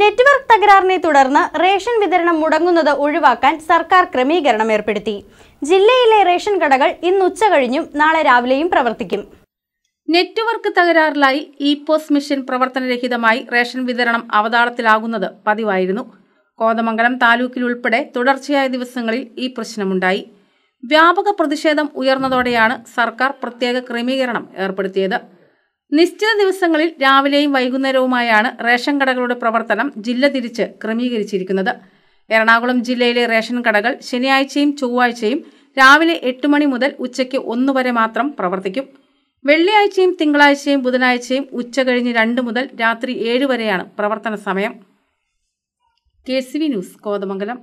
network തകരാറിനെ തുടർന്ന് ration വിതരണം മുടങ്ങുന്നത് ഒഴിവാക്കാൻ സർക്കാർ ക്രമീകരണം ഏർപ്പെടുത്തി ജില്ലയിലെ റേഷൻ കടകൾ ഇന്ന് ഉച്ച കഴിഞ്ഞും നാളെ രാവിലെയും പ്രവർത്തിക്കും നെറ്റ്വർക്ക് തകരാറിലായി ഇ പോസ്റ്റ് മിഷൻ പ്രവർത്തനരഹിതമായി റേഷൻ വിതരണം അവതാളത്തിലാകുന്നത് പതിവായിരുന്നു കോതമംഗലം താലൂക്കിൽ തുടർച്ചയായ ദിവസങ്ങളിൽ ഈ പ്രശ്നമുണ്ടായി വ്യാപക പ്രതിഷേധം ഉയർന്നതോടെയാണ് സർക്കാർ പ്രത്യേക ക്രമീകരണം ഏർപ്പെടുത്തിയത് നിശ്ചിത ദിവസങ്ങളിൽ രാവിലെയും വൈകുന്നേരവുമായാണ് റേഷൻ കടകളുടെ പ്രവർത്തനം ജില്ല തിരിച്ച് ക്രമീകരിച്ചിരിക്കുന്നത് എറണാകുളം ജില്ലയിലെ റേഷൻ കടകൾ ശനിയാഴ്ചയും ചൊവ്വാഴ്ചയും രാവിലെ എട്ട് മണി മുതൽ ഉച്ചയ്ക്ക് ഒന്ന് വരെ മാത്രം പ്രവർത്തിക്കും വെള്ളിയാഴ്ചയും തിങ്കളാഴ്ചയും ബുധനാഴ്ചയും ഉച്ച കഴിഞ്ഞ് രണ്ട് മുതൽ രാത്രി ഏഴ് വരെയാണ് പ്രവർത്തന സമയം K C V news Kothamangalam